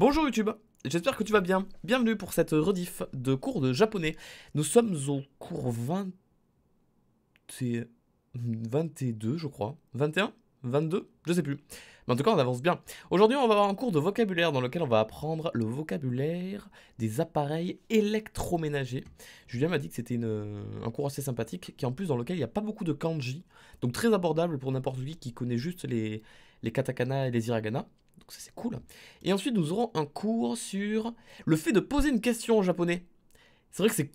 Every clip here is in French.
Bonjour YouTube, j'espère que tu vas bien. Bienvenue pour cette rediff de cours de japonais. Nous sommes au cours 20 22, je crois. 21 22 Je sais plus. Mais en tout cas, on avance bien. Aujourd'hui, on va avoir un cours de vocabulaire dans lequel on va apprendre le vocabulaire des appareils électroménagers. Julien m'a dit que c'était un cours assez sympathique, qui en plus dans lequel il n'y a pas beaucoup de kanji, donc très abordable pour n'importe qui qui connaît juste les, les katakana et les hiragana. Donc ça c'est cool. Et ensuite nous aurons un cours sur le fait de poser une question en japonais. C'est vrai que c'est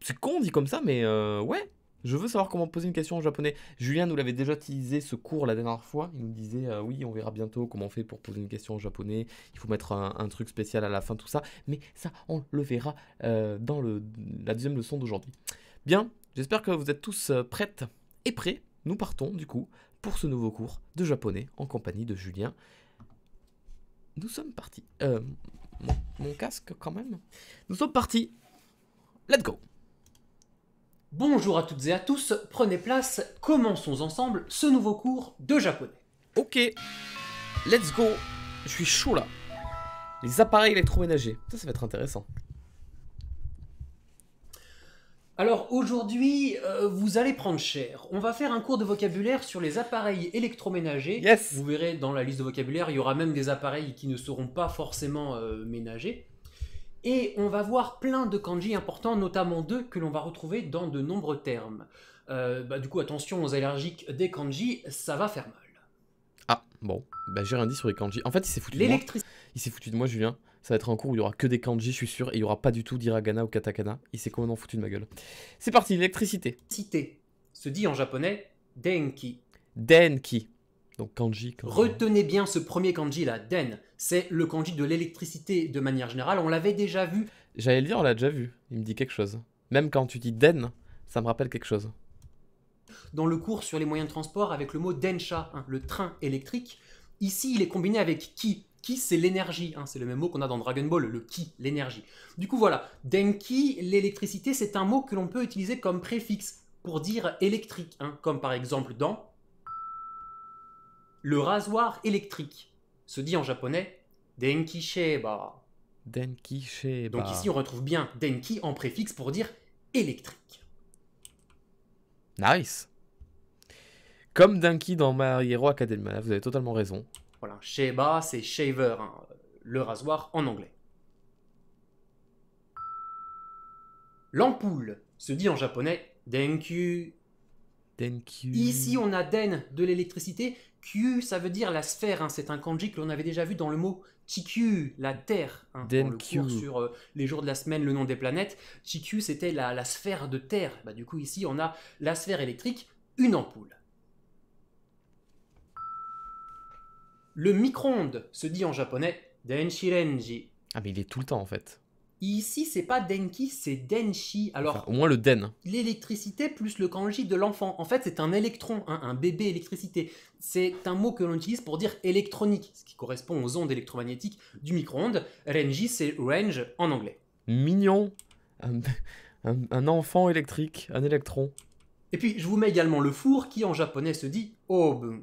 c'est con dit comme ça, mais euh, ouais, je veux savoir comment poser une question en japonais. Julien nous l'avait déjà utilisé ce cours la dernière fois. Il nous disait euh, oui, on verra bientôt comment on fait pour poser une question en japonais. Il faut mettre un, truc spécial à la fin, tout ça. Mais ça, on le verra euh, dans le, la deuxième leçon d'aujourd'hui. Bien, j'espère que vous êtes tous prêtes et prêts. Nous partons du coup pour ce nouveau cours de japonais en compagnie de Julien nous sommes partis. Euh, mon, casque quand même. Nous sommes partis. Let's go. Bonjour à toutes et à tous. Prenez place. Commençons ensemble ce nouveau cours de japonais. Ok. Let's go. Je suis chaud là. Les appareils électroménagers. Ça, ça va être intéressant. Alors aujourd'hui, euh, vous allez prendre cher. On va faire un cours de vocabulaire sur les appareils électroménagers. Yes. Vous verrez dans la liste de vocabulaire, il y aura même des appareils qui ne seront pas forcément euh, ménagers. Et on va voir plein de kanji importants, notamment deux que l'on va retrouver dans de nombreux termes. Euh, bah, du coup, attention aux allergiques des kanji, ça va faire mal. Ah, bon, bah, j'ai rien dit sur les kanji. En fait, il s'est foutu de moi. Il s'est foutu de moi, Julien. Ça va être un cours où il y aura que des kanji, je suis sûr, et il y aura pas du tout d'hiragana ou katakana. Il s'est complètement foutu de ma gueule. C'est parti, l'électricité. Cité se dit en japonais denki. Denki. Donc kanji, Retenez bien ce premier kanji là, den. C'est le kanji de l'électricité de manière générale. On l'avait déjà vu. J'allais le dire, on l'a déjà vu. Il me dit quelque chose. Même quand tu dis den, ça me rappelle quelque chose. Dans le cours sur les moyens de transport avec le mot dencha, hein, le train électrique, ici il est combiné avec ki, qui c'est l'énergie. Hein. c'est le même mot qu'on a dans Dragon Ball, le ki, l'énergie. Du coup, voilà. Denki, l'électricité, c'est un mot que l'on peut utiliser comme préfixe pour dire électrique, hein. comme par exemple dans le rasoir électrique. Se dit en japonais Denki Sheba. Denki Sheba. Donc ici, on retrouve bien Denki en préfixe pour dire électrique. Nice. Comme Denki dans Mario Hero vous avez totalement raison. Voilà, sheba, c'est shaver, hein, le rasoir en anglais. L'ampoule se dit en japonais denkyu. Ici, on a den de l'électricité. Q, ça veut dire la sphère. Hein, c'est un kanji que l'on avait déjà vu dans le mot chikyu, la terre. Hein, le cours sur euh, les jours de la semaine, le nom des planètes. Chikyu, c'était la, sphère de terre. Bah, du coup, ici, on a la sphère électrique, une ampoule. Le micro-ondes se dit en japonais Renji ». Ah, mais il est tout le temps en fait. Ici, c'est pas denki, c'est denshi. Alors, au moins le den. L'électricité plus le kanji de l'enfant. En fait, c'est un électron, hein, un bébé électricité. C'est un mot que l'on utilise pour dire électronique, ce qui correspond aux ondes électromagnétiques du micro-ondes. Renji, c'est range en anglais. Mignon. Un, enfant électrique, un électron. Et puis, je vous mets également le four qui en japonais se dit obun.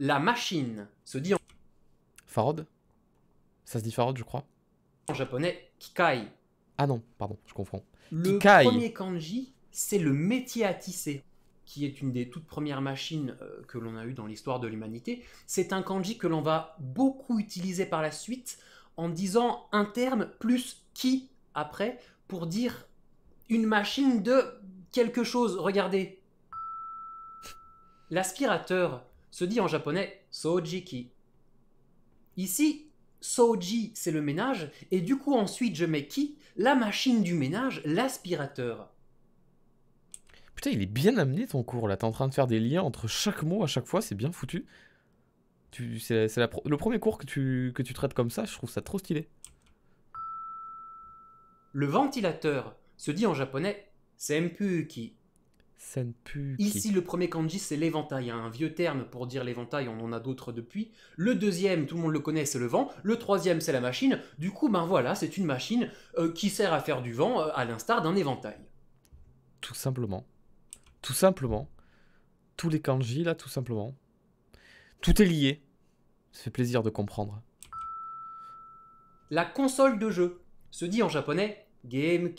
La machine se dit en. Farod Ça se dit Farod, je crois. En japonais, Kikai. Ah non, pardon, je comprends. Le Kikai. premier kanji, c'est le métier à tisser, qui est une des toutes premières machines euh, que l'on a eues dans l'histoire de l'humanité. C'est un kanji que l'on va beaucoup utiliser par la suite en disant un terme plus qui après pour dire une machine de quelque chose, regardez. L'aspirateur se dit en japonais sojiki. Ici, soji, c'est le ménage, et du coup ensuite je mets ki, La machine du ménage, l'aspirateur. Putain, il est bien amené ton cours là, t'es en train de faire des liens entre chaque mot à chaque fois, c'est bien foutu. C'est le premier cours que tu, que tu traites comme ça, je trouve ça trop stylé. Le ventilateur se dit en japonais Senpuki. Senpuki. Ici, le premier kanji, c'est l'éventail. un vieux terme pour dire l'éventail, on en a d'autres depuis. Le deuxième, tout le monde le connaît, c'est le vent. Le troisième, c'est la machine. Du coup, ben voilà, c'est une machine euh, qui sert à faire du vent, euh, à l'instar d'un éventail. Tout simplement. Tout simplement. Tous les kanji, là, tout simplement. Tout est lié. Ça fait plaisir de comprendre. La console de jeu se dit en japonais Game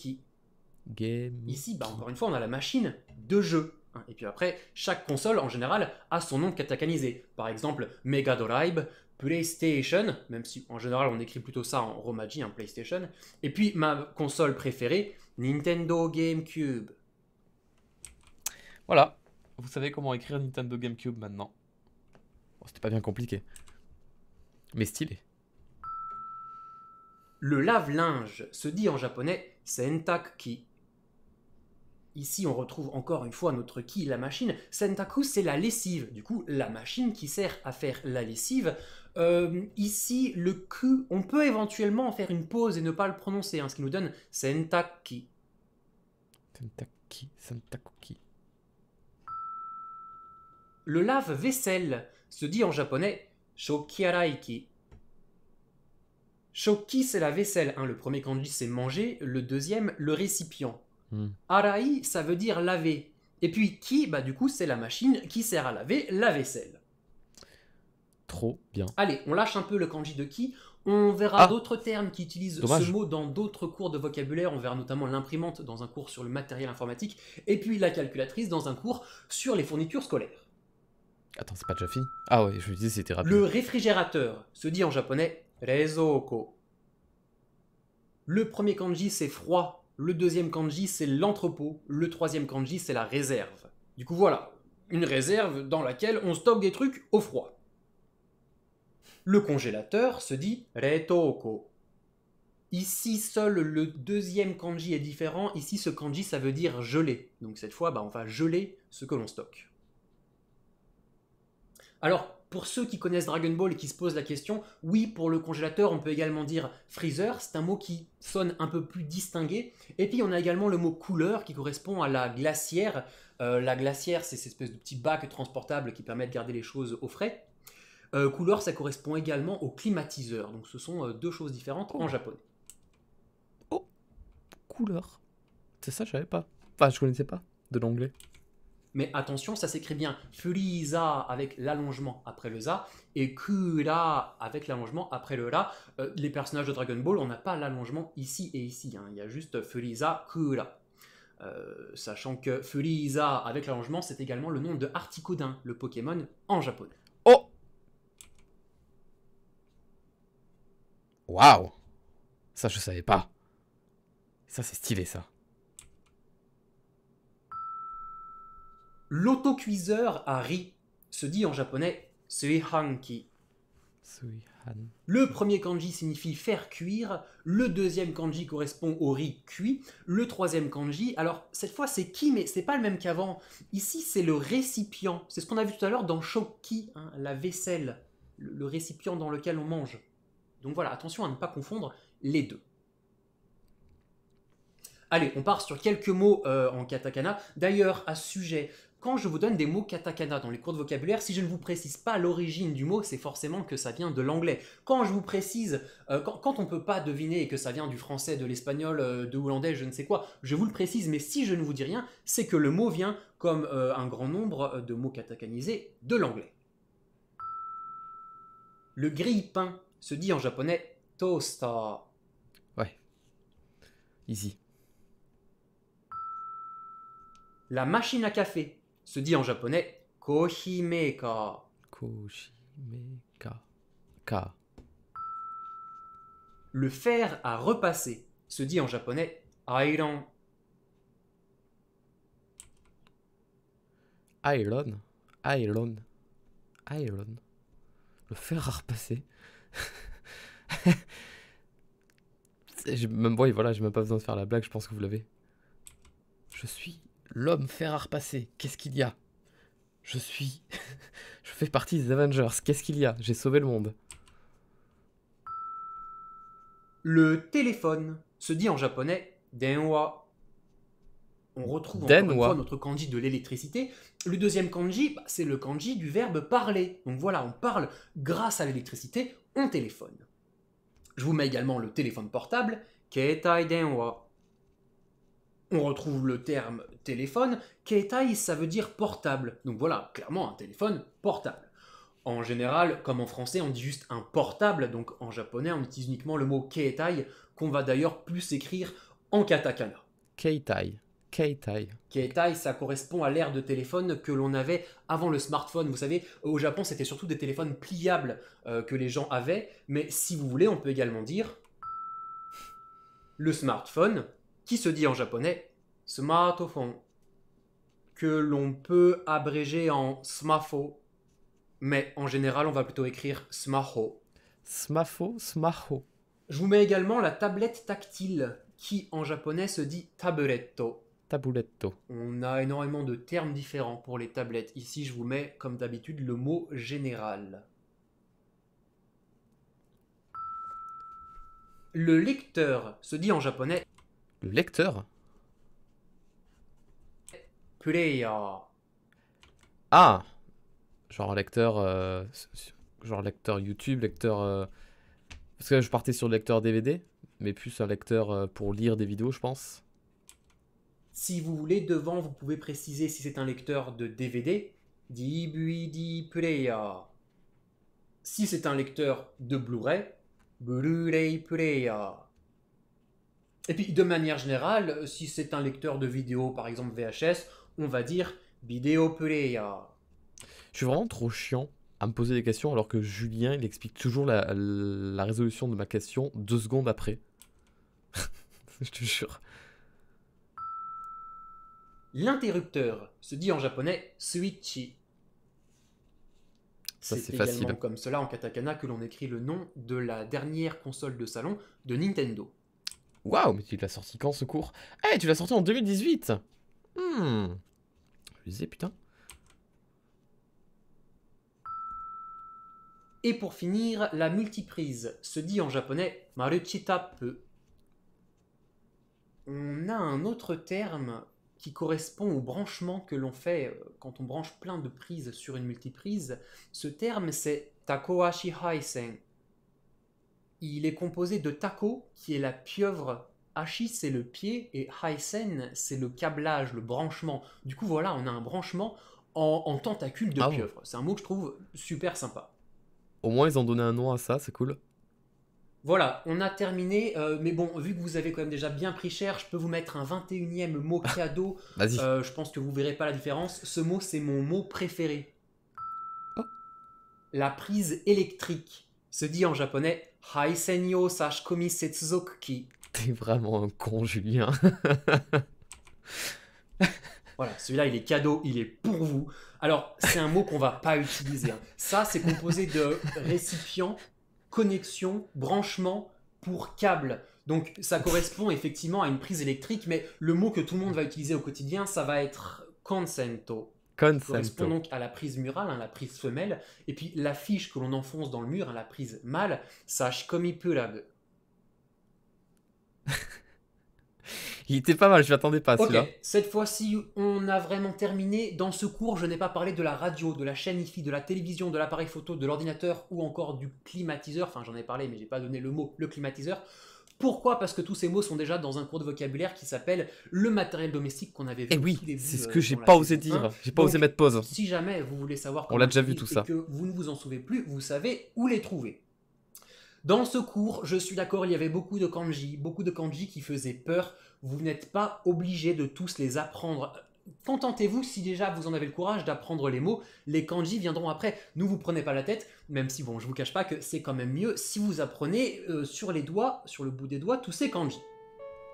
Game. Ici, bah, encore une fois, on a la machine de jeu. Hein. Et puis après, chaque console en général a son nom katakanisé. Par exemple, Mega Drive, PlayStation, même si en général on écrit plutôt ça en romaji, un hein, PlayStation. Et puis ma console préférée, Nintendo GameCube. Voilà, vous savez comment écrire Nintendo GameCube maintenant. Oh, c'était pas bien compliqué, mais stylé. Le lave-linge se dit en japonais sentakki. Ici, on retrouve encore une fois notre qui, la machine. Sentaku, c'est la lessive. Du coup, la machine qui sert à faire la lessive. Euh, ici, le ku, on peut éventuellement faire une pause et ne pas le prononcer, hein, ce qui nous donne sentaki. Sentaki, sentakuki. Le lave-vaisselle se dit en japonais shokiaraiki. Shoki, c'est la vaisselle. Hein. Le premier kanji, c'est manger. Le deuxième, le récipient. Hmm. Arai, ça veut dire laver. Et puis qui, bah du coup, c'est la machine qui sert à laver la vaisselle. Trop bien. Allez, on lâche un peu le kanji de Ki On verra ah. d'autres termes qui utilisent ce mot dans d'autres cours de vocabulaire. On verra notamment l'imprimante dans un cours sur le matériel informatique et puis la calculatrice dans un cours sur les fournitures scolaires. Attends, c'est pas déjà Ah oui, je me disais c'était rapide. Le réfrigérateur se dit en japonais reizoko. Le premier kanji c'est froid le deuxième kanji, c'est l'entrepôt. Le troisième kanji, c'est la réserve. Du coup, voilà. Une réserve dans laquelle on stocke des trucs au froid. Le congélateur se dit Retoko. Ici, seul le deuxième kanji est différent. Ici, ce kanji, ça veut dire geler. Donc cette fois, bah, on va geler ce que l'on stocke. Alors, pour ceux qui connaissent Dragon Ball et qui se posent la question, oui, pour le congélateur, on peut également dire freezer, c'est un mot qui sonne un peu plus distingué. Et puis on a également le mot couleur qui correspond à la glacière. Euh, la glacière, c'est cette espèce de petit bac transportable qui permet de garder les choses au frais. Euh, couleur, ça correspond également au climatiseur. Donc ce sont euh, deux choses différentes en oh. japonais. Oh, couleur. C'est ça, je savais pas. Enfin, je connaissais pas de l'anglais. Mais attention, ça s'écrit bien Frieza avec l'allongement après le za et Kura avec l'allongement après le ra. Euh, les personnages de Dragon Ball, on n'a pas l'allongement ici et ici. Hein. Il y a juste Frieza, Kura. Euh, sachant que Frieza avec l'allongement, c'est également le nom de Articodin, le Pokémon en japonais. Oh Waouh Ça, je savais pas. Ça, c'est stylé, ça. L'autocuiseur à riz se dit en japonais suihanki. Le premier kanji signifie faire cuire, le deuxième kanji correspond au riz cuit, le troisième kanji, alors cette fois c'est qui mais c'est pas le même qu'avant. Ici c'est le récipient, c'est ce qu'on a vu tout à l'heure dans shoki, hein, la vaisselle, le, récipient dans lequel on mange. Donc voilà, attention à ne pas confondre les deux. Allez, on part sur quelques mots euh, en katakana. D'ailleurs, à sujet, quand je vous donne des mots katakana dans les cours de vocabulaire, si je ne vous précise pas l'origine du mot, c'est forcément que ça vient de l'anglais. Quand je vous précise, euh, quand, on ne peut pas deviner que ça vient du français, de l'espagnol, euh, de hollandais, je ne sais quoi, je vous le précise, mais si je ne vous dis rien, c'est que le mot vient, comme euh, un grand nombre de mots katakanisés, de l'anglais. Le grille-pain se dit en japonais toaster. Ouais. Easy. La machine à café se dit en japonais Kohimeka. Kohimeka. Ka. Le fer à repasser se dit en japonais iron. Iron. Iron. Iron. Le fer à repasser. même, voilà, j'ai même pas besoin de faire la blague, je pense que vous l'avez. Je suis l'homme fait à repasser, qu'est-ce qu'il y a Je suis. je fais partie des Avengers, qu'est-ce qu'il y a J'ai sauvé le monde. Le téléphone se dit en japonais denwa. On retrouve encore une fois notre kanji de l'électricité. Le deuxième kanji, bah, c'est le kanji du verbe parler. Donc voilà, on parle grâce à l'électricité, on téléphone. Je vous mets également le téléphone portable, ketai denwa. On retrouve le terme téléphone. Keitai, ça veut dire portable. Donc voilà, clairement un téléphone portable. En général, comme en français, on dit juste un portable, donc en japonais, on utilise uniquement le mot keitai, qu'on va d'ailleurs plus écrire en katakana. Keitai. Keitai. Keitai, ça correspond à l'ère de téléphone que l'on avait avant le smartphone. Vous savez, au Japon, c'était surtout des téléphones pliables euh, que les gens avaient, mais si vous voulez, on peut également dire le smartphone, qui se dit en japonais smartphone, que l'on peut abréger en smafo, mais en général, on va plutôt écrire smaho. Smafo, smaho. Je vous mets également la tablette tactile, qui en japonais se dit tabuletto. Tabuletto. On a énormément de termes différents pour les tablettes. Ici, je vous mets, comme d'habitude, le mot général. Le lecteur se dit en japonais. Le lecteur player. Ah Genre lecteur. Euh, genre lecteur YouTube, lecteur. Euh, parce que je partais sur le lecteur DVD, mais plus un lecteur euh, pour lire des vidéos, je pense. Si vous voulez, devant, vous pouvez préciser si c'est un lecteur de DVD. DVD player. Si c'est un lecteur de Blu-ray, Blu-ray player. Et puis de manière générale, si c'est un lecteur de vidéo, par exemple VHS, on va dire vidéo player. Je suis vraiment trop chiant à me poser des questions alors que Julien il explique toujours la, résolution de ma question deux secondes après. Je te jure. L'interrupteur se dit en japonais switchi. C'est également comme cela en katakana que l'on écrit le nom de la dernière console de salon de Nintendo. Waouh, mais tu l'as sorti quand ce cours Eh, tu l'as sorti en 2018 Hmm. Je putain. Et pour finir, la multiprise se dit en japonais maruchita peu. On a un autre terme qui correspond au branchement que l'on fait euh, quand on branche plein de prises sur une multiprise. Ce terme c'est takoashi haisen. Il est composé de tako qui est la pieuvre Hashi, c'est le pied et Haisen, c'est le câblage, le branchement. Du coup, voilà, on a un branchement en, en tentacule de ah pieuvre. C'est un mot que je trouve super sympa. Au moins, ils ont donné un nom à ça, c'est cool. Voilà, on a terminé, euh, mais bon, vu que vous avez quand même déjà bien pris cher, je peux vous mettre un 21e mot cadeau. vas euh, je pense que vous verrez pas la différence. Ce mot, c'est mon mot préféré. Oh. La prise électrique se dit en japonais Haisenyo ki. T'es vraiment un con, Julien. Voilà, celui-là, il est cadeau, il est pour vous. Alors, c'est un mot qu'on va pas utiliser. Hein. Ça, c'est composé de récipient, connexion, branchement pour câble. Donc, ça correspond effectivement à une prise électrique, mais le mot que tout le monde va utiliser au quotidien, ça va être consento. Consento. Correspond donc à la prise murale, hein, la prise femelle, et puis la fiche que l'on enfonce dans le mur, hein, la prise mâle, ça comme il peut là. Il était pas mal, je m'attendais pas à Cette fois-ci, on a vraiment terminé. Dans ce cours, je n'ai pas parlé de la radio, de la chaîne IFI, de la télévision, de l'appareil photo, de l'ordinateur ou encore du climatiseur. Enfin, j'en ai parlé, mais j'ai pas donné le mot, le climatiseur. Pourquoi Parce que tous ces mots sont déjà dans un cours de vocabulaire qui s'appelle le matériel domestique qu'on avait eh vu. oui, c'est ce euh, que j'ai pas osé dire. J'ai pas osé mettre pause. Si jamais vous voulez savoir, on l'a déjà vu tout ça. Que vous ne vous en souvenez plus, vous savez où les trouver. Dans ce cours, je suis d'accord, il y avait beaucoup de kanji, beaucoup de kanji qui faisaient peur. Vous n'êtes pas obligé de tous les apprendre. Contentez-vous, si déjà vous en avez le courage, d'apprendre les mots. Les kanji viendront après. Nous, vous prenez pas la tête, même si, bon, je vous cache pas que c'est quand même mieux si vous apprenez euh, sur les doigts, sur le bout des doigts, tous ces kanji.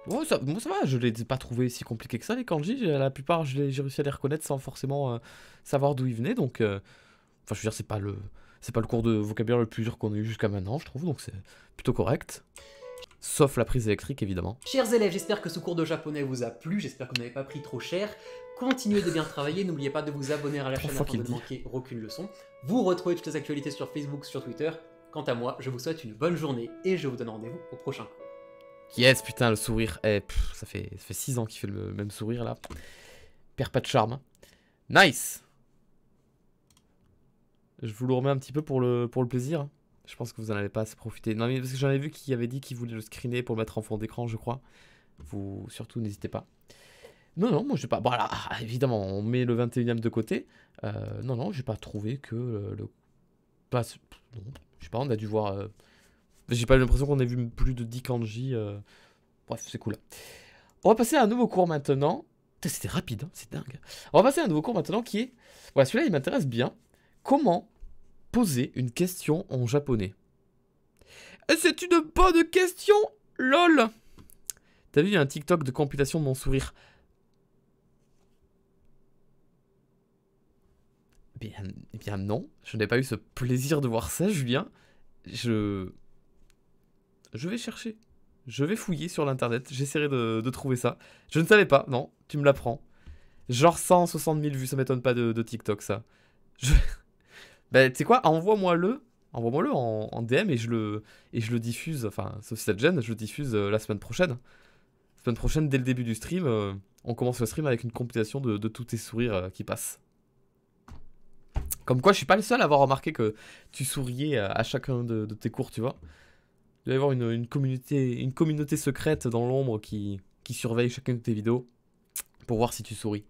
Moi ça, va, je les ai pas trouvés si compliqués que ça, les kanji. La plupart, j'ai réussi à les reconnaître sans forcément euh, savoir d'où ils venaient. Donc, euh, enfin, je veux dire, c'est pas le. C'est pas le cours de vocabulaire le plus dur qu'on ait eu jusqu'à maintenant, je trouve, donc c'est plutôt correct. Sauf la prise électrique, évidemment. Chers élèves, j'espère que ce cours de japonais vous a plu, j'espère que vous n'avez pas pris trop cher. Continuez de bien travailler, n'oubliez pas de vous abonner à la chaîne pour de ne manquer aucune leçon. Vous retrouvez toutes les actualités sur Facebook, sur Twitter. Quant à moi, je vous souhaite une bonne journée et je vous donne rendez-vous au prochain cours. Yes, putain, le sourire. Eh, ça fait 6 ans qu'il fait le même sourire là. Perd pas de charme. Nice! Je vous le remets un petit peu pour le, pour le plaisir. Je pense que vous n'en avez pas assez profiter Non, mais parce que j'en ai vu qui avait dit qu'il voulait le screener pour le mettre en fond d'écran, je crois. Vous, surtout, n'hésitez pas. Non, non, moi, je pas. Voilà, ah, évidemment, on met le 21 e de côté. Euh, non, non, j'ai pas trouvé que le. Pas, je sais pas, on a dû voir. Euh, j'ai pas l'impression qu'on ait vu plus de 10 kanji. Euh, bref, c'est cool. On va passer à un nouveau cours maintenant. C'était rapide, hein, c'est dingue. On va passer à un nouveau cours maintenant qui est. Voilà, celui-là, il m'intéresse bien. Comment poser une question en japonais eh, C'est une bonne question, lol T'as vu, un TikTok de computation de mon sourire. Bien, eh bien non, je n'ai pas eu ce plaisir de voir ça, Julien. Je... Je vais chercher. Je vais fouiller sur l'internet, j'essaierai de, trouver ça. Je ne savais pas, non, tu me l'apprends. Genre 160 000 vues, ça m'étonne pas de, de TikTok, ça. Je... Ben, tu sais quoi, envoie-moi-le. Envoie-moi-le en, DM et je le, et je le diffuse. Enfin, sauf si ça te gêne, je le diffuse euh, la semaine prochaine. La semaine prochaine, dès le début du stream, euh, on commence le stream avec une compilation de, de tous tes sourires euh, qui passent. Comme quoi, je suis pas le seul à avoir remarqué que tu souriais à, chacun de, de, tes cours, tu vois. Il doit y avoir une, une communauté, une communauté secrète dans l'ombre qui, qui surveille chacune de tes vidéos pour voir si tu souris.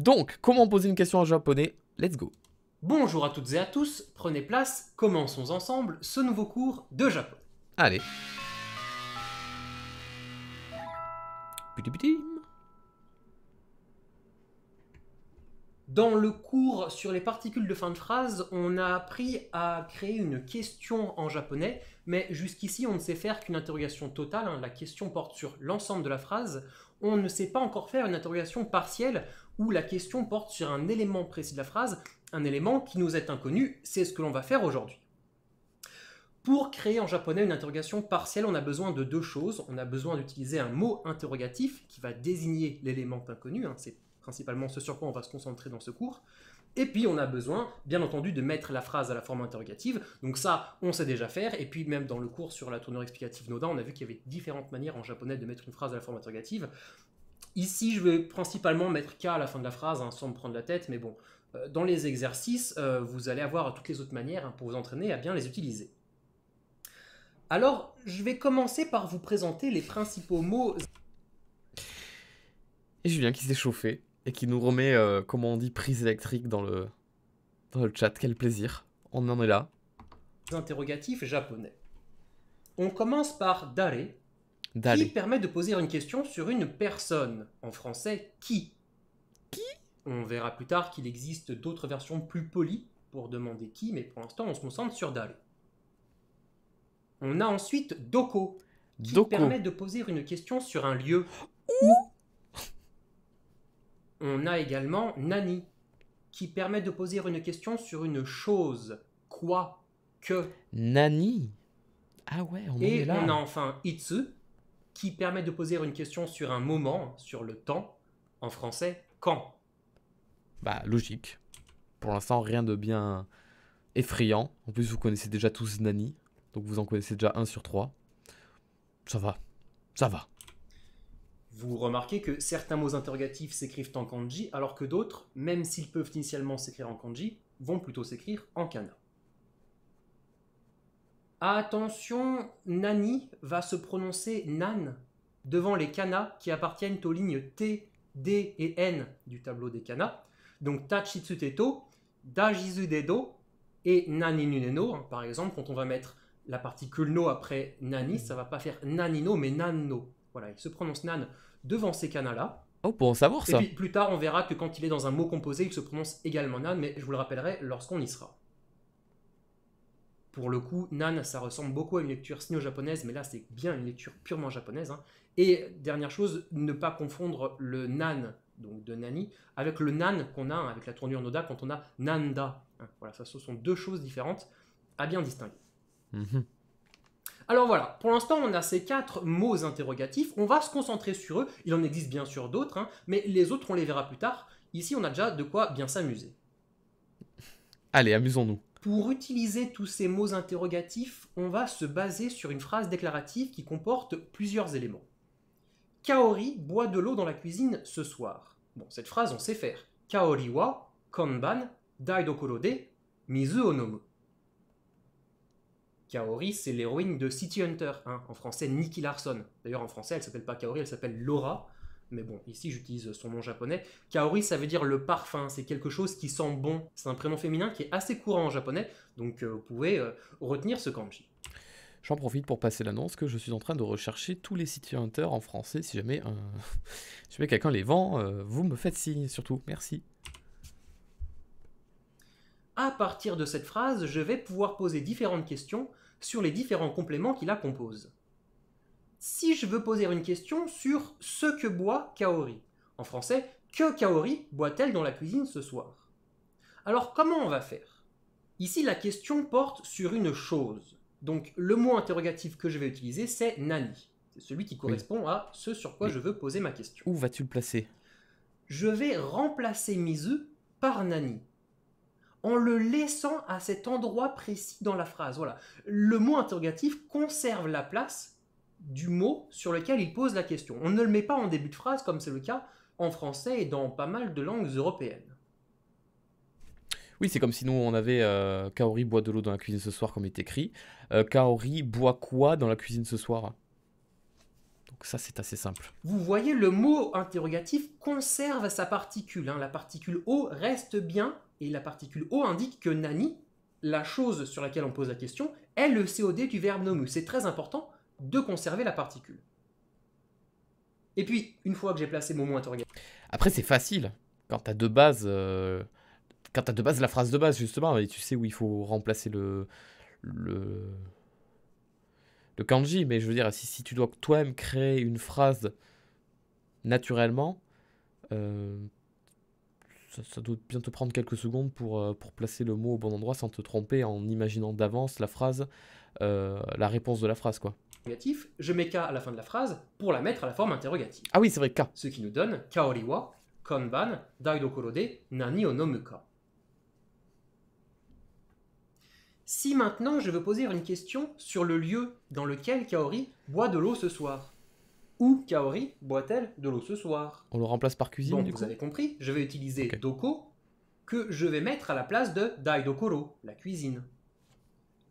Donc, comment poser une question en japonais Let's go Bonjour à toutes et à tous, prenez place, commençons ensemble ce nouveau cours de Japon. Allez. Dans le cours sur les particules de fin de phrase, on a appris à créer une question en japonais, mais jusqu'ici on ne sait faire qu'une interrogation totale, hein. la question porte sur l'ensemble de la phrase, on ne sait pas encore faire une interrogation partielle où la question porte sur un élément précis de la phrase, un élément qui nous est inconnu, c'est ce que l'on va faire aujourd'hui. Pour créer en japonais une interrogation partielle, on a besoin de deux choses. On a besoin d'utiliser un mot interrogatif qui va désigner l'élément inconnu, hein. c'est principalement ce sur quoi on va se concentrer dans ce cours. Et puis on a besoin, bien entendu, de mettre la phrase à la forme interrogative. Donc ça, on sait déjà faire. Et puis même dans le cours sur la tournure explicative Noda, on a vu qu'il y avait différentes manières en japonais de mettre une phrase à la forme interrogative. Ici, je vais principalement mettre K à la fin de la phrase, hein, sans me prendre la tête, mais bon, euh, dans les exercices, euh, vous allez avoir toutes les autres manières hein, pour vous entraîner à bien les utiliser. Alors, je vais commencer par vous présenter les principaux mots. Et Julien qui s'est chauffé et qui nous remet, euh, comment on dit, prise électrique dans le, dans le chat. Quel plaisir. On en est là. Interrogatif japonais. On commence par dare, qui permet de poser une question sur une personne. En français, qui on verra plus tard qu'il existe d'autres versions plus polies pour demander qui, mais pour l'instant on se concentre sur Dale. On a ensuite Doko, qui permet de poser une question sur un lieu. Où on a également Nani, qui permet de poser une question sur une chose. Quoi Que Nani Ah ouais, on Et là. on a enfin Itsu, qui permet de poser une question sur un moment, sur le temps, en français, quand bah, logique. Pour l'instant, rien de bien effrayant. En plus, vous connaissez déjà tous Nani, donc vous en connaissez déjà un sur trois. Ça va, ça va. Vous remarquez que certains mots interrogatifs s'écrivent en kanji, alors que d'autres, même s'ils peuvent initialement s'écrire en kanji, vont plutôt s'écrire en kana. Attention, Nani va se prononcer Nan devant les kanas qui appartiennent aux lignes T, D et N du tableau des kanas, donc tachitsuteto, dajizudedo et naninuneno. Hein, par exemple, quand on va mettre la particule no après nani, ça va pas faire nanino mais nano. Voilà, il se prononce nan devant ces canas-là. Oh, pour en savoir ça. Et puis plus tard, on verra que quand il est dans un mot composé, il se prononce également nan, mais je vous le rappellerai lorsqu'on y sera. Pour le coup, nan, ça ressemble beaucoup à une lecture sino-japonaise, mais là, c'est bien une lecture purement japonaise. Hein. Et dernière chose, ne pas confondre le nan donc de Nani, avec le Nan qu'on a, hein, avec la tournure Noda, quand on a Nanda. Hein. Voilà, ça, ce sont deux choses différentes à bien distinguer. Mhm. Alors voilà, pour l'instant on a ces quatre mots interrogatifs, on va se concentrer sur eux, il en existe bien sûr d'autres, hein, mais les autres on les verra plus tard, ici on a déjà de quoi bien s'amuser. Allez, amusons-nous. Pour utiliser tous ces mots interrogatifs, on va se baser sur une phrase déclarative qui comporte plusieurs éléments. Kaori boit de l'eau dans la cuisine ce soir. Bon, cette phrase, on sait faire. Kaori wa konban daidokoro mizu onomu. Kaori, c'est l'héroïne de City Hunter, hein, en français Nikki Larson. D'ailleurs, en français, elle s'appelle pas Kaori, elle s'appelle Laura. Mais bon, ici j'utilise son nom japonais. Kaori, ça veut dire le parfum, c'est quelque chose qui sent bon. C'est un prénom féminin qui est assez courant en japonais, donc euh, vous pouvez euh, retenir ce kanji. J'en profite pour passer l'annonce que je suis en train de rechercher tous les sites en français. Si jamais, euh, si jamais quelqu'un les vend, euh, vous me faites signe surtout. Merci. À partir de cette phrase, je vais pouvoir poser différentes questions sur les différents compléments qui la composent. Si je veux poser une question sur ce que boit Kaori, en français, que Kaori boit-elle dans la cuisine ce soir Alors comment on va faire Ici, la question porte sur une chose. Donc le mot interrogatif que je vais utiliser, c'est nani. C'est celui qui correspond à ce sur quoi je veux poser ma question. Où vas-tu le placer Je vais remplacer mizu par nani en le laissant à cet endroit précis dans la phrase. Voilà. Le mot interrogatif conserve la place du mot sur lequel il pose la question. On ne le met pas en début de phrase comme c'est le cas en français et dans pas mal de langues européennes. Oui, c'est comme si nous, on avait euh, Kaori boit de l'eau dans la cuisine ce soir, comme il est écrit. Euh, Kaori boit quoi dans la cuisine ce soir Donc ça, c'est assez simple. Vous voyez, le mot interrogatif conserve sa particule. Hein. La particule O reste bien, et la particule O indique que Nani, la chose sur laquelle on pose la question, est le COD du verbe nomu. C'est très important de conserver la particule. Et puis, une fois que j'ai placé mon mot interrogatif... Après, c'est facile. Quand t'as deux bases... Euh, quand t'as de base la phrase de base, justement, tu sais où il faut remplacer le. le. kanji, mais je veux dire, si, si tu dois toi-même créer une phrase naturellement, euh, ça, doit bien te prendre quelques secondes pour, euh, pour placer le mot au bon endroit sans te tromper en imaginant d'avance la phrase, euh, la réponse de la phrase, quoi. Négatif, je mets K à la fin de la phrase pour la mettre à la forme interrogative. Ah oui, c'est vrai, K. Ce qui nous donne Kaoriwa, Konban, Daidokoro de Nani Onomuka. Si maintenant je veux poser une question sur le lieu dans lequel Kaori boit de l'eau ce soir, où Kaori boit-elle de l'eau ce soir On le remplace par cuisine. vous avez compris, je vais utiliser Doko que je vais mettre à la place de Daidokoro, la cuisine.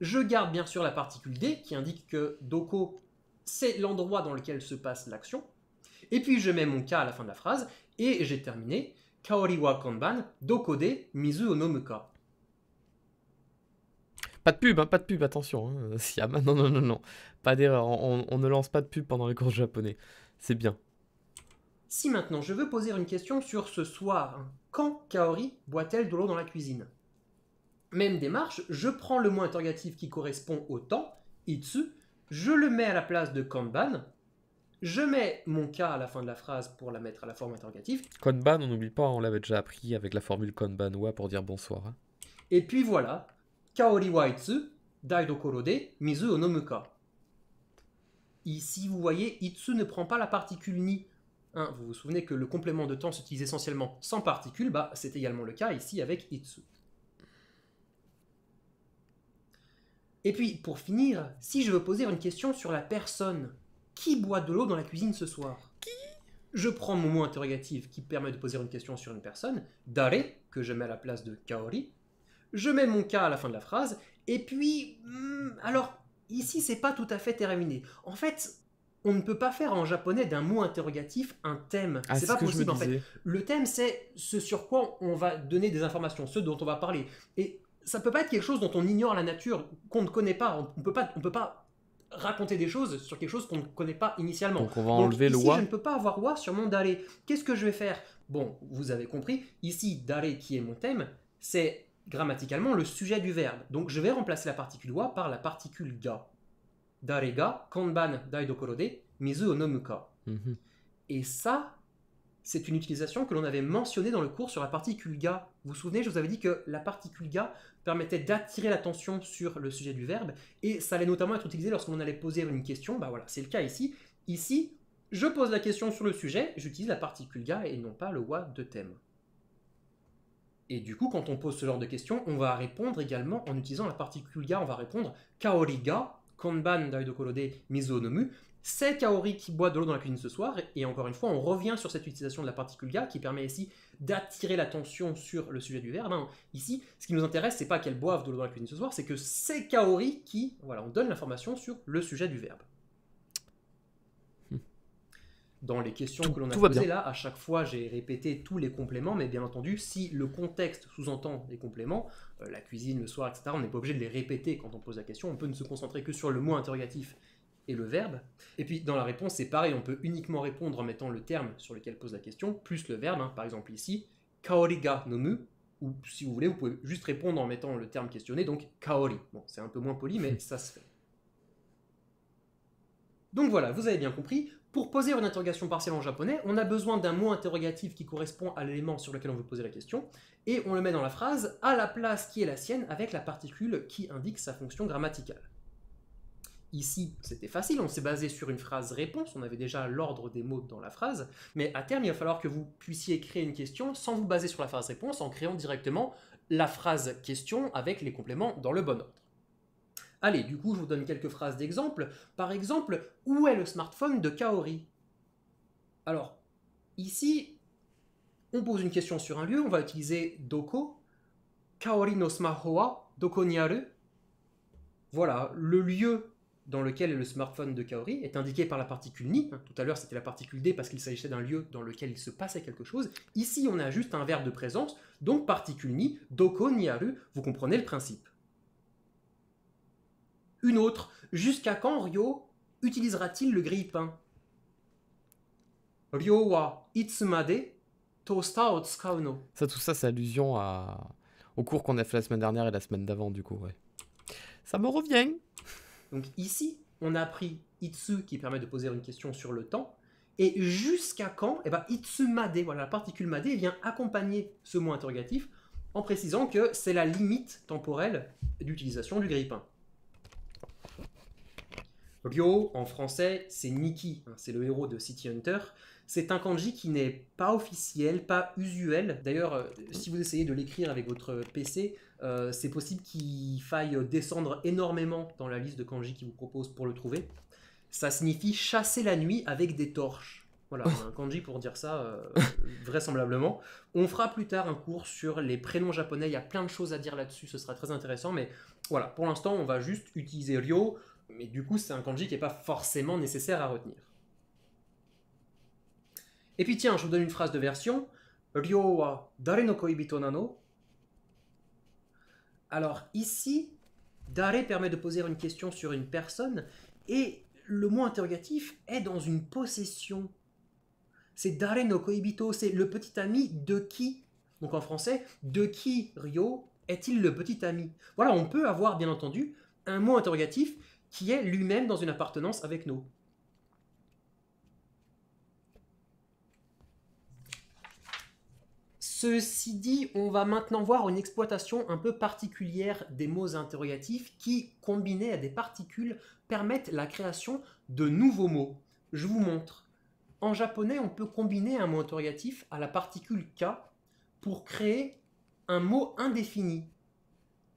Je garde bien sûr la particule D qui indique que Doko c'est l'endroit dans lequel se passe l'action. Et puis je mets mon K à la fin de la phrase et j'ai terminé Kaori wa kanban doko de mizu no muka. Pas de pub, hein, pas de pub, attention. Hein. non, non, non, non. Pas d'erreur, on, ne lance pas de pub pendant les cours japonais. C'est bien. Si maintenant je veux poser une question sur ce soir, quand Kaori boit-elle de l'eau dans la cuisine Même démarche, je prends le mot interrogatif qui correspond au temps, Itsu, je le mets à la place de Kanban, je mets mon K à la fin de la phrase pour la mettre à la forme interrogative. Kanban, on n'oublie pas, on l'avait déjà appris avec la formule Kanban wa pour dire bonsoir. Hein. Et puis voilà, Kaori Ici, vous voyez, itsu ne prend pas la particule ni. Hein, vous vous souvenez que le complément de temps s'utilise essentiellement sans particule, bah, c'est également le cas ici avec itsu. Et puis, pour finir, si je veux poser une question sur la personne, qui boit de l'eau dans la cuisine ce soir Qui Je prends mon mot interrogatif qui permet de poser une question sur une personne, dare, que je mets à la place de kaori, je mets mon cas à la fin de la phrase, et puis, hmm, alors, ici, c'est pas tout à fait terminé. En fait, on ne peut pas faire en japonais d'un mot interrogatif un thème. Ah, c'est pas possible en fait. Le thème, c'est ce sur quoi on va donner des informations, ce dont on va parler. Et ça peut pas être quelque chose dont on ignore la nature, qu'on ne connaît pas. On peut pas, on peut pas raconter des choses sur quelque chose qu'on ne connaît pas initialement. Donc on va enlever ici, le Je ne peux pas avoir wa sur mon dare. Qu'est-ce que je vais faire Bon, vous avez compris. Ici, dare qui est mon thème, c'est grammaticalement le sujet du verbe. Donc je vais remplacer la particule wa par la particule ga. Darega, kanban daidokorode, mizu onomuka. Mhm. Et ça, c'est une utilisation que l'on avait mentionnée dans le cours sur la particule ga. Vous vous souvenez, je vous avais dit que la particule ga permettait d'attirer l'attention sur le sujet du verbe, et ça allait notamment être utilisé lorsqu'on allait poser une question. Bah voilà, c'est le cas ici. Ici, je pose la question sur le sujet, j'utilise la particule ga et non pas le wa de thème. Et du coup, quand on pose ce genre de questions, on va répondre également en utilisant la particule ga, on va répondre kaori ga, kanban daidokorode mizonomu. C'est Kaori qui boit de l'eau dans la cuisine ce soir, et encore une fois, on revient sur cette utilisation de la particule ga qui permet ici d'attirer l'attention sur le sujet du verbe. Hein. Ici, ce qui nous intéresse, c'est pas qu'elle boive de l'eau dans la cuisine ce soir, c'est que c'est Kaori qui, voilà, on donne l'information sur le sujet du verbe dans les questions que l'on a posées là, à chaque fois, j'ai répété tous les compléments, mais bien entendu, si le contexte sous-entend les compléments, euh, la cuisine, le soir, etc., on n'est pas obligé de les répéter quand on pose la question, on peut ne se concentrer que sur le mot interrogatif et le verbe. Et puis dans la réponse, c'est pareil, on peut uniquement répondre en mettant le terme sur lequel pose la question, plus le verbe, hein. par exemple ici, kaoriga nomu, ou si vous voulez, vous pouvez juste répondre en mettant le terme questionné, donc kaori. Bon, c'est un peu moins poli, mais ça se fait. Donc voilà, vous avez bien compris, pour poser une interrogation partielle en japonais, on a besoin d'un mot interrogatif qui correspond à l'élément sur lequel on veut poser la question, et on le met dans la phrase à la place qui est la sienne avec la particule qui indique sa fonction grammaticale. Ici, c'était facile, on s'est basé sur une phrase réponse, on avait déjà l'ordre des mots dans la phrase, mais à terme, il va falloir que vous puissiez créer une question sans vous baser sur la phrase réponse, en créant directement la phrase question avec les compléments dans le bon ordre. Allez, du coup, je vous donne quelques phrases d'exemple. Par exemple, où est le smartphone de Kaori Alors, ici, on pose une question sur un lieu, on va utiliser doko. Kaori no smartphone wa doko ni aru Voilà, le lieu dans lequel est le smartphone de Kaori est indiqué par la particule ni. Hein, tout à l'heure, c'était la particule d parce qu'il s'agissait d'un lieu dans lequel il se passait quelque chose. Ici, on a juste un verbe de présence, donc particule ni, doko ni aru. Vous comprenez le principe. Une autre. Jusqu'à quand Ryo utilisera-t-il le grille-pain Ryo wa itsumade tosta Ça, tout ça, c'est allusion à... au cours qu'on a fait la semaine dernière et la semaine d'avant, du coup, ouais. Ça me revient Donc ici, on a pris Itsu qui permet de poser une question sur le temps. Et jusqu'à quand et eh ben, Itsumade, voilà, la particule made, vient accompagner ce mot interrogatif en précisant que c'est la limite temporelle d'utilisation du grille-pain. Ryo, en français, c'est Nikki, hein, c'est le héros de City Hunter. C'est un kanji qui n'est pas officiel, pas usuel. D'ailleurs, euh, si vous essayez de l'écrire avec votre PC, euh, c'est possible qu'il faille descendre énormément dans la liste de kanji qui vous propose pour le trouver. Ça signifie chasser la nuit avec des torches. Voilà, oh. un kanji pour dire ça, euh, vraisemblablement. On fera plus tard un cours sur les prénoms japonais, il y a plein de choses à dire là-dessus, ce sera très intéressant, mais voilà, pour l'instant, on va juste utiliser Ryo mais du coup c'est un kanji qui n'est pas forcément nécessaire à retenir. Et puis tiens, je vous donne une phrase de version. Ryo wa dare no koibito nano Alors ici, dare permet de poser une question sur une personne et le mot interrogatif est dans une possession. C'est dare no koibito, c'est le petit ami de qui Donc en français, de qui Ryo est-il le petit ami Voilà, on peut avoir bien entendu un mot interrogatif qui est lui-même dans une appartenance avec nous. Ceci dit, on va maintenant voir une exploitation un peu particulière des mots interrogatifs qui, combinés à des particules, permettent la création de nouveaux mots. Je vous montre. En japonais, on peut combiner un mot interrogatif à la particule ka pour créer un mot indéfini.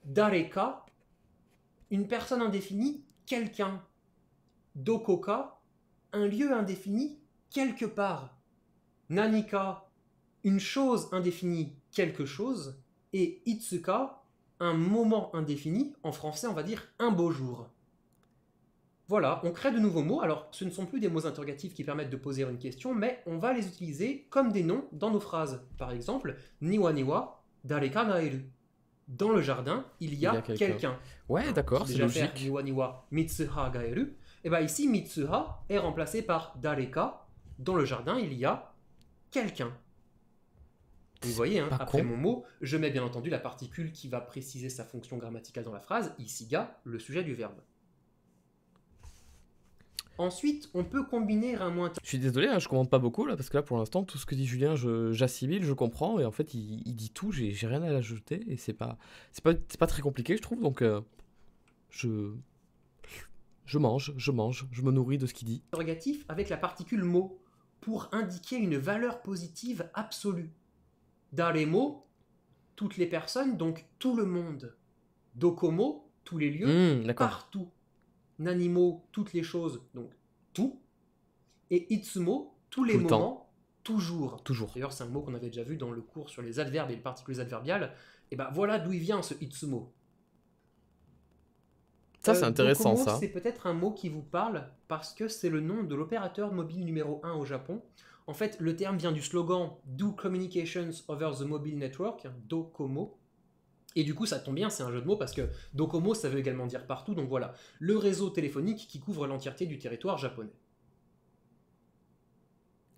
Dareka, une personne indéfinie quelqu'un. Dokoka, un lieu indéfini, quelque part. Nanika, une chose indéfinie, quelque chose. Et Itsuka, un moment indéfini, en français on va dire un beau jour. Voilà, on crée de nouveaux mots, alors ce ne sont plus des mots interrogatifs qui permettent de poser une question, mais on va les utiliser comme des noms dans nos phrases. Par exemple, niwa niwa, dareka naeru dans le jardin, il y a, quelqu'un. ouais, d'accord, c'est logique. Niwa niwa Mitsuha gaeru. Et eh bien ici, Mitsuha est remplacé par Dareka. Dans le jardin, il y a quelqu'un. Vous voyez, hein, après mon mot, je mets bien entendu la particule qui va préciser sa fonction grammaticale dans la phrase, isiga, le sujet du verbe. Ensuite, on peut combiner un moins. Je suis désolé, hein, je je commande pas beaucoup là, parce que là pour l'instant, tout ce que dit Julien, j'assimile, je, comprends, et en fait, il, dit tout, j'ai rien à ajouter, et c'est pas, pas, pas très compliqué, je trouve, donc euh, je. Je mange, je mange, je me nourris de ce qu'il dit. avec la particule mot, pour indiquer une valeur positive absolue. Dans les mots, toutes les personnes, donc tout le monde. Docomo, tous les lieux, hmm, partout. Nanimo, toutes les choses, donc tout. Et Itsumo, tous les moments, toujours. Toujours. D'ailleurs, c'est un mot qu'on avait déjà vu dans le cours sur les adverbes et les particules adverbiales. Et ben voilà d'où il vient ce Itsumo. Ça, c'est euh, intéressant, ça. C'est peut-être un mot qui vous parle parce que c'est le nom de l'opérateur mobile numéro 1 au Japon. En fait, le terme vient du slogan Do Communications over the Mobile Network, hein, Docomo, et du coup, ça tombe bien, c'est un jeu de mots parce que Docomo, ça veut également dire partout, donc voilà, le réseau téléphonique qui couvre l'entièreté du territoire japonais.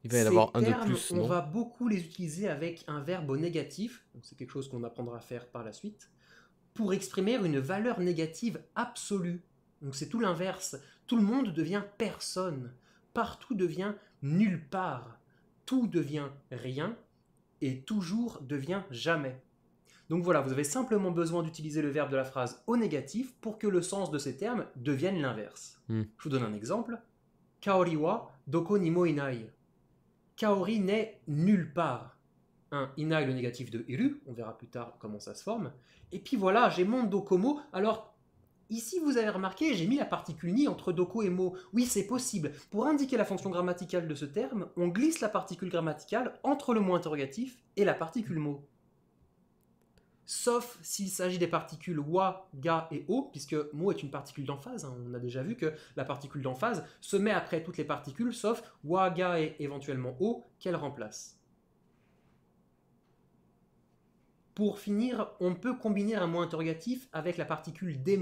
Il va y avoir un plus. On va beaucoup les utiliser avec un verbe au négatif, c'est quelque chose qu'on apprendra à faire par la suite, pour exprimer une valeur négative absolue. Donc c'est tout l'inverse. Tout le monde devient personne. Partout devient nulle part. Tout devient rien et toujours devient jamais. Donc voilà, vous avez simplement besoin d'utiliser le verbe de la phrase au négatif pour que le sens de ces termes devienne l'inverse. Hmm. Je vous donne un exemple. Kaori wa doko ni mo inai. Kaori n'est nulle part. Un inai le négatif de iru, on verra plus tard comment ça se forme. Et puis voilà, j'ai mon dokomo, alors Ici, vous avez remarqué, j'ai mis la particule ni entre doko et mo. Oui, c'est possible. Pour indiquer la fonction grammaticale de ce terme, on glisse la particule grammaticale entre le mot interrogatif et la particule mot sauf s'il s'agit des particules wa, ga et o, puisque mo est une particule d'emphase. Hein. On a déjà vu que la particule d'emphase se met après toutes les particules, sauf wa, ga et éventuellement o, qu'elle remplace. Pour finir, on peut combiner un mot interrogatif avec la particule des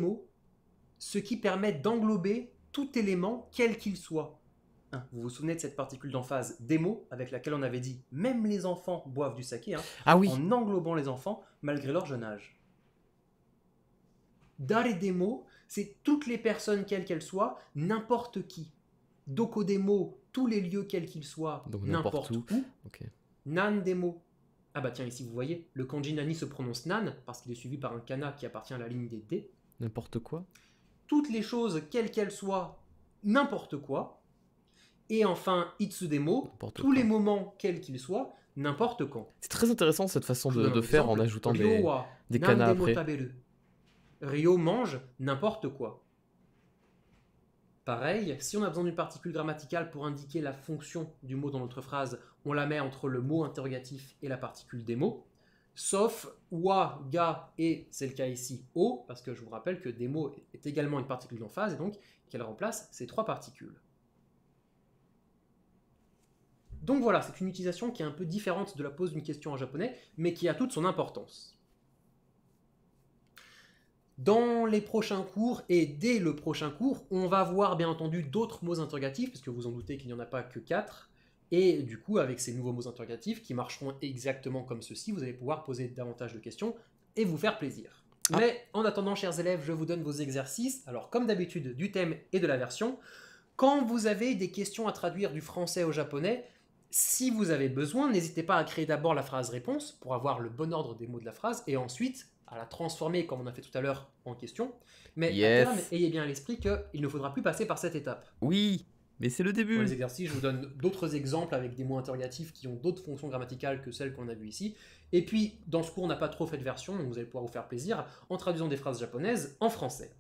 ce qui permet d'englober tout élément, quel qu'il soit. Vous vous souvenez de cette particule d'emphase démo avec laquelle on avait dit même les enfants boivent du saké hein, ah en englobant les enfants malgré leur jeune âge. démo, c'est toutes les personnes quelles qu'elles soient, n'importe qui. Doko démo, tous les lieux quels qu'ils soient, n'importe où. Nan démo, Ah bah tiens, ici vous voyez, le kanji nani se prononce nan parce qu'il est suivi par un kana qui appartient à la ligne des D. N'importe quoi. Toutes les choses quelles qu'elles soient, n'importe quoi et enfin Itsudemo, tous les moments, quels qu'ils soient, n'importe quand. C'est très intéressant cette façon de, faire en ajoutant des, des Rio après. mange n'importe quoi. Pareil, si on a besoin d'une particule grammaticale pour indiquer la fonction du mot dans notre phrase, on la met entre le mot interrogatif et la particule des Sauf wa, ga et, c'est le cas ici, o, parce que je vous rappelle que des est également une particule d'emphase et donc qu'elle remplace ces trois particules. Donc voilà, c'est une utilisation qui est un peu différente de la pose d'une question en japonais, mais qui a toute son importance. Dans les prochains cours et dès le prochain cours, on va voir bien entendu d'autres mots interrogatifs, puisque vous en doutez qu'il n'y en a pas que quatre, Et du coup, avec ces nouveaux mots interrogatifs qui marcheront exactement comme ceci, vous allez pouvoir poser davantage de questions et vous faire plaisir. Ah. Mais en attendant, chers élèves, je vous donne vos exercices. Alors, comme d'habitude, du thème et de la version. Quand vous avez des questions à traduire du français au japonais, si vous avez besoin, n'hésitez pas à créer d'abord la phrase réponse pour avoir le bon ordre des mots de la phrase et ensuite à la transformer comme on a fait tout à l'heure en question. Mais ayez bien à l'esprit qu'il ne faudra plus passer par cette étape. Oui, mais c'est le début. Pour les exercices, je vous donne d'autres exemples avec des mots interrogatifs qui ont d'autres fonctions grammaticales que celles qu'on a vues ici. Et puis, dans ce cours, on n'a pas trop fait de version, donc vous allez pouvoir vous faire plaisir en traduisant des phrases japonaises en français.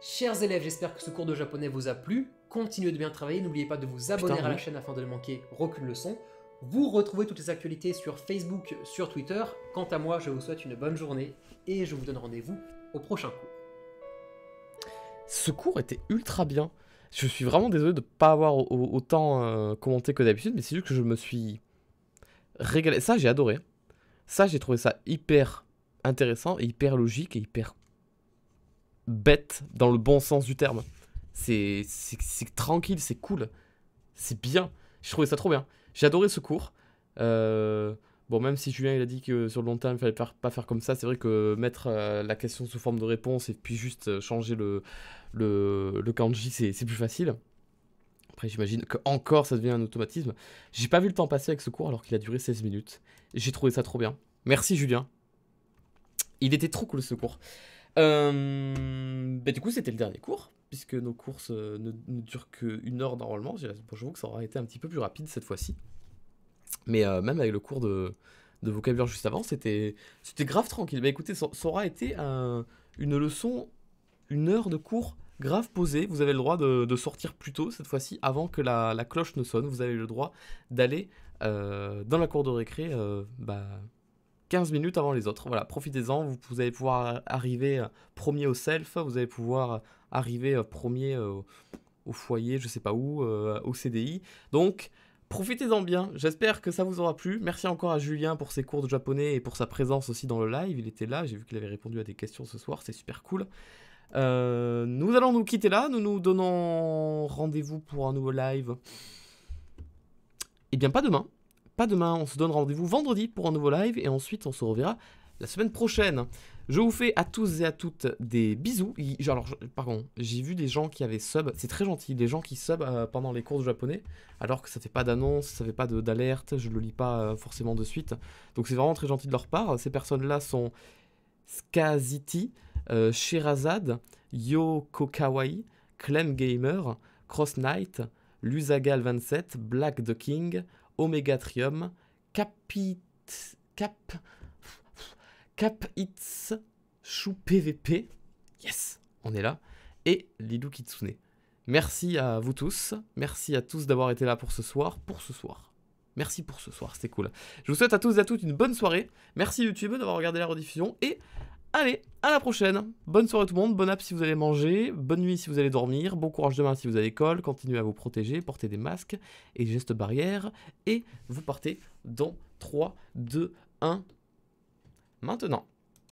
Chers élèves, j'espère que ce cours de japonais vous a plu continuez de bien travailler. N'oubliez pas de vous abonner à la chaîne afin de ne manquer aucune leçon. Vous retrouvez toutes les actualités sur Facebook, sur Twitter. Quant à moi, je vous souhaite une bonne journée et je vous donne rendez-vous au prochain cours. Ce cours était ultra bien. Je suis vraiment désolé de ne pas avoir autant euh, commenté que d'habitude, mais c'est juste que je me suis régalé. Ça, j'ai adoré. Ça, j'ai trouvé ça hyper intéressant et hyper logique et hyper bête dans le bon sens du terme. C'est tranquille, c'est cool. C'est bien. j'ai trouvé ça trop bien. J'ai adoré ce cours. Euh, bon, même si Julien il a dit que sur le long terme, il fallait pas faire comme ça, c'est vrai que mettre euh, la question sous forme de réponse et puis juste euh, changer le, le, le kanji, c'est plus facile. Après, j'imagine que encore ça devient un automatisme. J'ai pas vu le temps passer avec ce cours alors qu'il a duré 16 minutes. J'ai trouvé ça trop bien. Merci Julien. Il était trop cool ce cours. Euh... Bah, du coup, c'était le dernier cours puisque nos courses euh, ne, durent qu'une heure normalement. J'avoue que ça aura été un petit peu plus rapide cette fois-ci. Mais euh, même avec le cours de, de vocabulaire juste avant, c'était grave tranquille. Mais bah, écoutez, ça, aura été un, une leçon, une heure de cours grave posée. Vous avez le droit de, de sortir plus tôt cette fois-ci, avant que la, la, cloche ne sonne. Vous avez le droit d'aller euh, dans la cour de récré 15 bah, minutes avant les autres. Voilà, profitez-en. Vous, vous, allez pouvoir arriver premier au self, vous allez pouvoir arrivé euh, premier euh, au foyer, je sais pas où, euh, au CDI. Donc, profitez-en bien. J'espère que ça vous aura plu. Merci encore à Julien pour ses cours de japonais et pour sa présence aussi dans le live. Il était là, j'ai vu qu'il avait répondu à des questions ce soir, c'est super cool. nous allons nous quitter là, nous nous donnons rendez-vous pour un nouveau live. Eh bien, pas demain. Pas demain, on se donne rendez-vous vendredi pour un nouveau live et ensuite on se reverra la semaine prochaine. Je vous fais à tous et à toutes des bisous. Alors, pardon, j'ai vu des gens qui avaient sub, c'est très gentil, des gens qui sub euh, pendant les courses japonais, alors que ça fait pas d'annonce, ça fait pas d'alerte, je le lis pas euh, forcément de suite. Donc c'est vraiment très gentil de leur part. Ces personnes-là sont Skaziti, euh, Shirazad, Yoko Kawai Clem Gamer, Cross Knight, Lusagal27, Black the King, Omega Capit... Cap... Cap Chou PVP, yes, on est là, et Lilou Kitsune. Merci à vous tous, merci à tous d'avoir été là pour ce soir, pour ce soir. Merci pour ce soir, c'était cool. Je vous souhaite à tous et à toutes une bonne soirée. Merci YouTube d'avoir regardé la rediffusion et allez, à la prochaine. Bonne soirée tout le monde, bonne app si vous allez manger, bonne nuit si vous allez dormir, bon courage demain si vous allez à l'école, continuez à vous protéger, portez des masques et gestes barrières et vous partez dans 3, 2, 1 maintenant.